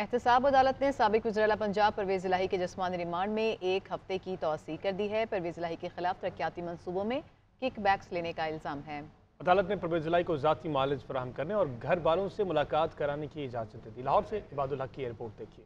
एहतसाब अदालत ने सबक वजरला पंजाब परवेज इलाही के जसमानी रिमांड में एक हफ्ते की तोसी कर दी है परवेज इलाही के खिलाफ तरक्याती मनसूबों में किक बैक्स लेने का इल्ज़ाम है अदालत ने परवेज इलाही को ज़ाती मालज फ्राहम करने और घर वालों से मुलाकात कराने की इजाज़त दी लाहौर से इबादुल्ला की एयरपोर्ट देखिए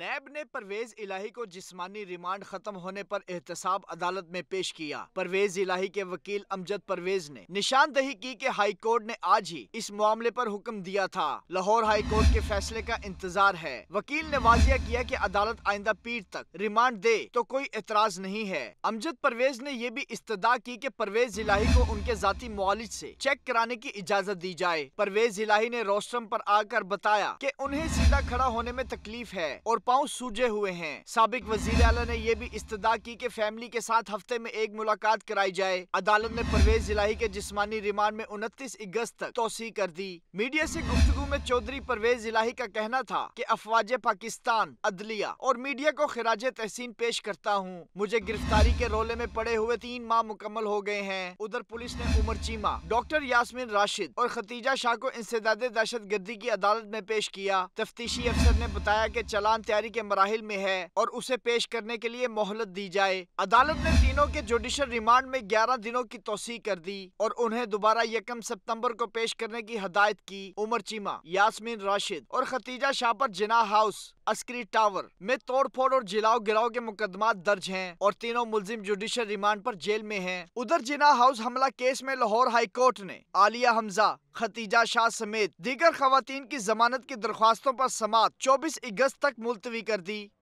नैब ने परवेज इलाही को जिस्मानी रिमांड खत्म होने पर एहतसाब अदालत में पेश किया परवेज इलाही के वकील अमजद परवेज ने निशानदही की कि हाई कोर्ट ने आज ही इस मामले पर हुक्म दिया था लाहौर हाई कोर्ट के फैसले का इंतजार है वकील ने वाजिया किया कि अदालत आइंदा पीर तक रिमांड दे तो कोई एतराज नहीं है अमजद परवेज ने यह भी इस्तदा की कि परवेज इलाही को उनके जाती मालिज से चेक कराने की इजाजत दी जाए परवेज इलाही ने रोस्टम पर आकर बताया कि उन्हें सीधा खड़ा होने में तकलीफ है और पाँव सूजे हुए हैं सबक वजीर अला ने यह भी इस्तदा की के फैमिली के साथ हफ्ते में एक मुलाकात कराई जाए अदालत ने परवेज इलाही के जिसमानी रिमांड में उनतीस अगस्त तक तोसी कर दी मीडिया ऐसी गुफ्तु में चौधरी परवेज इलाही का कहना था की अफवाज पाकिस्तान अदलिया और मीडिया को खराज तहसीन पेश करता हूँ मुझे गिरफ्तारी के रोले में पड़े हुए तीन माह मुकम्मल हो गए हैं उधर पुलिस ने उमर चीमा डॉक्टर यासमिन राशिद और खतीजा शाह को इंसदादे दहशत गर्दी की अदालत में पेश किया तफ्तीशी अफसर ने बताया की चलान तैयारी के मराहल में है और उसे पेश करने के लिए मोहलत दी जाए अदालत ने तीनों के जुडिशल रिमांड में ग्यारह दिनों की तोसी कर दी और उन्हें दोबारा यकम सितम्बर को पेश करने की हदायत की उमर चीमा यासमीन राशिद और खतीजा शाह जिना हाउस अस्करी टावर में तोड़फोड़ और जिलाओ गिराव के मुकदमा दर्ज हैं और तीनों मुलजिम जुडिशल रिमांड पर जेल में हैं। उधर जिना हाउस हमला केस में लाहौर हाई कोर्ट ने आलिया हमजा खतीजा शाह समेत दीगर खातन की जमानत की दरख्वास्तों आरोप समाप्त चौबीस अगस्त तक मुलत ਵੀ ਕਰਦੀ।